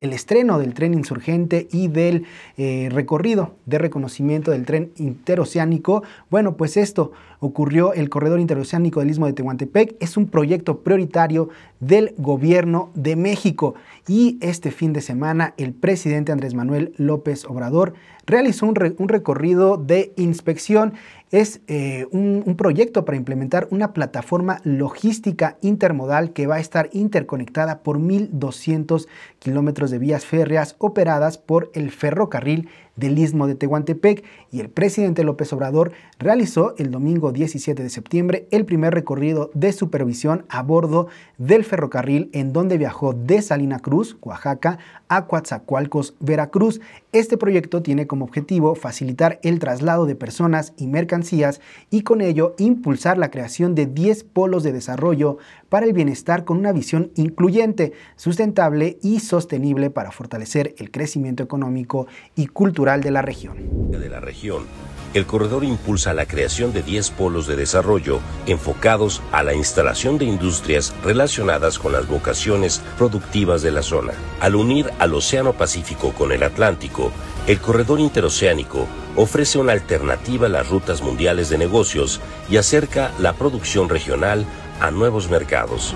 el estreno del tren insurgente y del eh, recorrido de reconocimiento del tren interoceánico. Bueno, pues esto ocurrió, el corredor interoceánico del Istmo de Tehuantepec es un proyecto prioritario del gobierno de México y este fin de semana el presidente Andrés Manuel López Obrador realizó un, recorrido de inspección. Es eh, un proyecto para implementar una plataforma logística intermodal que va a estar interconectada por 1.200 kilómetros de vías férreas operadas por el ferrocarril del Istmo de Tehuantepec y el presidente López Obrador realizó el domingo 17 de septiembre el primer recorrido de supervisión a bordo del ferrocarril en donde viajó de Salina Cruz, Oaxaca, a Coatzacoalcos, Veracruz. Este proyecto tiene como objetivo facilitar el traslado de personas y mercancías y con ello impulsar la creación de 10 polos de desarrollo para el bienestar con una visión incluyente, sustentable y sostenible para fortalecer el crecimiento económico y cultural de la región. De la región, el corredor impulsa la creación de 10 polos de desarrollo enfocados a la instalación de industrias relacionadas con las vocaciones productivas de la zona. Al unir al Océano Pacífico con el Atlántico, el corredor interoceánico ofrece una alternativa a las rutas mundiales de negocios y acerca la producción regional a nuevos mercados.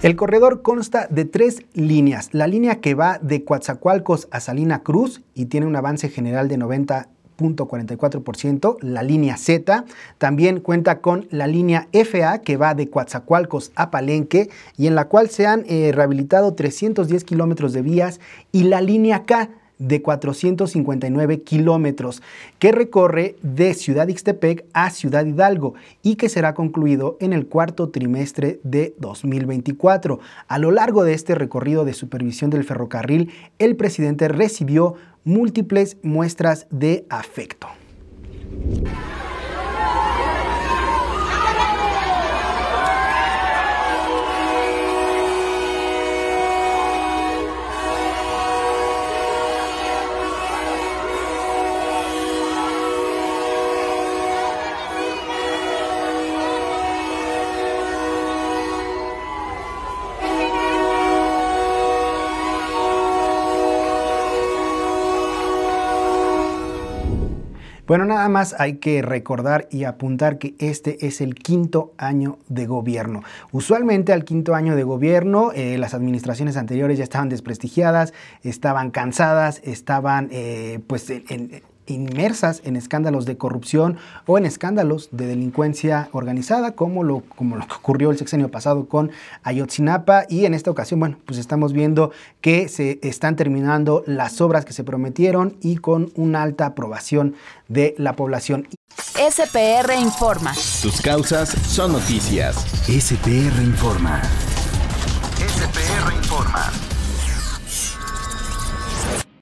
El corredor consta de tres líneas. La línea que va de Coatzacoalcos a Salina Cruz y tiene un avance general de 90.44%, la línea Z. También cuenta con la línea FA que va de Coatzacoalcos a Palenque y en la cual se han eh, rehabilitado 310 kilómetros de vías y la línea K de 459 kilómetros que recorre de Ciudad Ixtepec a Ciudad Hidalgo y que será concluido en el cuarto trimestre de 2024. A lo largo de este recorrido de supervisión del ferrocarril, el presidente recibió múltiples muestras de afecto. Bueno, nada más hay que recordar y apuntar que este es el quinto año de gobierno. Usualmente al quinto año de gobierno eh, las administraciones anteriores ya estaban desprestigiadas, estaban cansadas, estaban eh, pues en inmersas en escándalos de corrupción o en escándalos de delincuencia organizada, como lo, como lo que ocurrió el sexenio pasado con Ayotzinapa. Y en esta ocasión, bueno, pues estamos viendo que se están terminando las obras que se prometieron y con una alta aprobación de la población. SPR Informa. Tus causas son noticias. SPR Informa. SPR Informa.